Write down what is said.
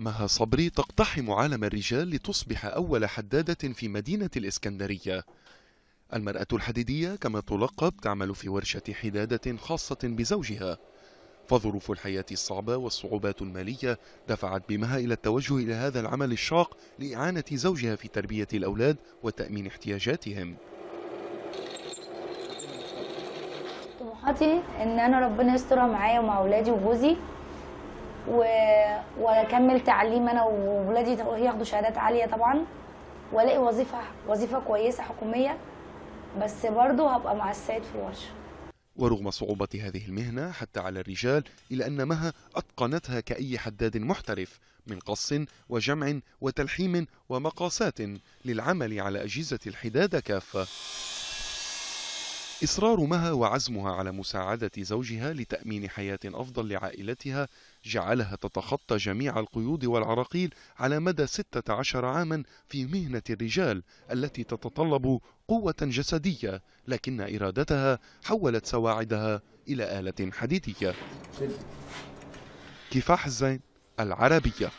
مها صبري تقتحم عالم الرجال لتصبح أول حدادة في مدينة الإسكندرية المرأة الحديدية كما تلقب تعمل في ورشة حدادة خاصة بزوجها فظروف الحياة الصعبة والصعوبات المالية دفعت بمها إلى التوجه إلى هذا العمل الشاق لإعانة زوجها في تربية الأولاد وتأمين احتياجاتهم طموحاتي إن أنا ربنا يسترها معايا ومع أولادي وجوزي و... واكمل تعليم انا واولادي ياخدوا شهادات عاليه طبعا والاقي وظيفه وظيفه كويسه حكوميه بس برضه هبقى مع السيد في الورشه ورغم صعوبة هذه المهنة حتى على الرجال إلا أن مها أتقنتها كأي حداد محترف من قص وجمع وتلحيم ومقاسات للعمل على أجهزة الحداد كافة إصرار مها وعزمها على مساعدة زوجها لتأمين حياة أفضل لعائلتها جعلها تتخطى جميع القيود والعراقيل على مدى 16 عاما في مهنة الرجال التي تتطلب قوة جسدية لكن إرادتها حولت سواعدها إلى آلة حديدية كفاح الزين العربية